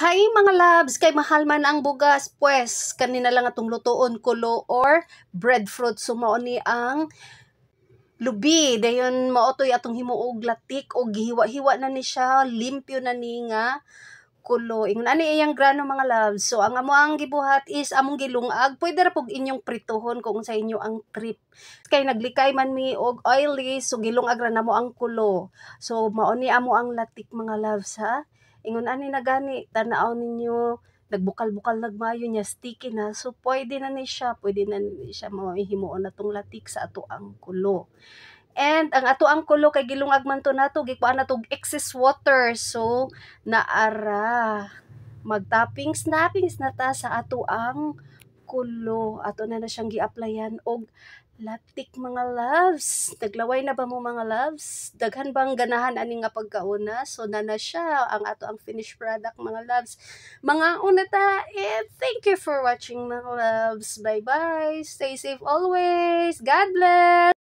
Hi mga loves, kay mahal man ang bugas, pues kanina lang atong lutoon kulo or breadfruit sumaon ni ang lubi. Dayon maotoy atong himuog latik o gihiwa-hiwa na ni siya, limpyo na ni nga kulo. Ingon ani iyang grano mga loves. So ang amo ang gibuhat is among gilungag. Pwede ra pug inyong prituhon kung sa inyo ang trip. Kay naglikay man mi og oily, so gilungag ra na mo ang kulo. So mao ni amo ang latik mga loves ha. Ingon ani na gani, tanaw ninyo, nagbukal-bukal nagmayo niya, sticky na. So, pwede na ni siya, pwede na ni siya mahimuon na tong latik sa ato ang kulo. And ang ato ang kulo kay gilungag man to nato gikuan nato excess water so naara magtaping snappings na ta sa ato ang kulo ato na na siyang gi-applyan og latik mga loves naglaway na ba mo mga loves daghan bang ganahan ani nga pagkauna so na na siya ang ato ang finished product mga loves mga una ta and thank you for watching mga loves bye bye stay safe always god bless